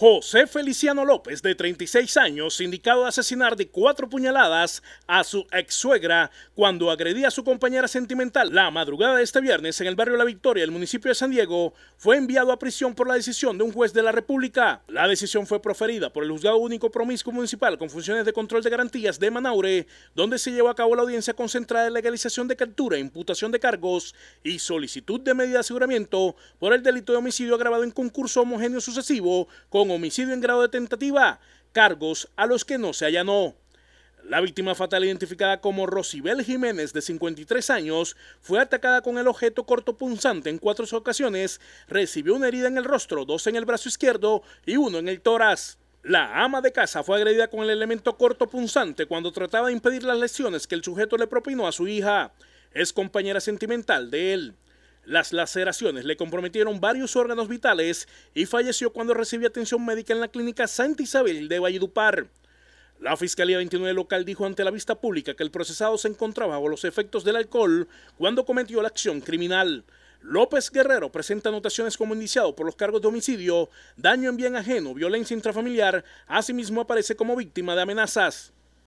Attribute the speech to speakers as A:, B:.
A: José Feliciano López, de 36 años, indicado a asesinar de cuatro puñaladas a su ex suegra cuando agredía a su compañera sentimental la madrugada de este viernes en el barrio La Victoria el municipio de San Diego, fue enviado a prisión por la decisión de un juez de la República. La decisión fue proferida por el Juzgado Único Promiscuo Municipal con funciones de control de garantías de Manaure, donde se llevó a cabo la audiencia concentrada de legalización de captura, imputación de cargos y solicitud de medida de aseguramiento por el delito de homicidio agravado en concurso homogéneo sucesivo con homicidio en grado de tentativa, cargos a los que no se allanó. La víctima fatal identificada como Rosibel Jiménez, de 53 años, fue atacada con el objeto cortopunzante en cuatro ocasiones, recibió una herida en el rostro, dos en el brazo izquierdo y uno en el tórax. La ama de casa fue agredida con el elemento cortopunzante cuando trataba de impedir las lesiones que el sujeto le propinó a su hija. Es compañera sentimental de él. Las laceraciones le comprometieron varios órganos vitales y falleció cuando recibió atención médica en la clínica Santa Isabel de Valledupar. La Fiscalía 29 local dijo ante la vista pública que el procesado se encontraba bajo los efectos del alcohol cuando cometió la acción criminal. López Guerrero presenta anotaciones como iniciado por los cargos de homicidio, daño en bien ajeno, violencia intrafamiliar, asimismo aparece como víctima de amenazas.